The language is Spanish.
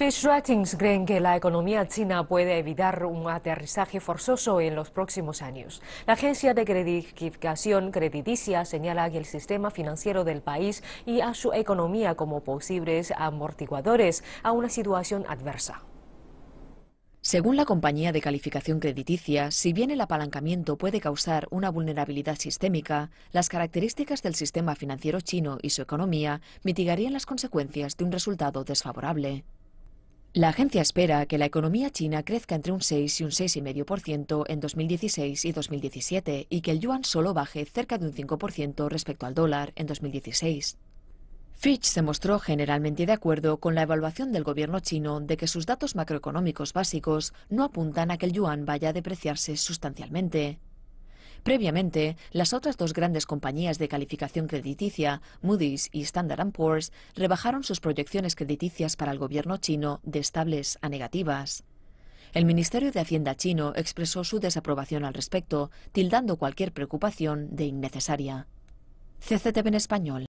Fish Ratings creen que la economía china puede evitar un aterrizaje forzoso en los próximos años. La agencia de calificación crediticia señala que el sistema financiero del país y a su economía como posibles amortiguadores a una situación adversa. Según la compañía de calificación crediticia, si bien el apalancamiento puede causar una vulnerabilidad sistémica, las características del sistema financiero chino y su economía mitigarían las consecuencias de un resultado desfavorable. La agencia espera que la economía china crezca entre un 6 y un 6,5% en 2016 y 2017 y que el yuan solo baje cerca de un 5% respecto al dólar en 2016. Fitch se mostró generalmente de acuerdo con la evaluación del gobierno chino de que sus datos macroeconómicos básicos no apuntan a que el yuan vaya a depreciarse sustancialmente. Previamente, las otras dos grandes compañías de calificación crediticia, Moody's y Standard Poor's, rebajaron sus proyecciones crediticias para el gobierno chino de estables a negativas. El Ministerio de Hacienda chino expresó su desaprobación al respecto, tildando cualquier preocupación de innecesaria. CCTV en español.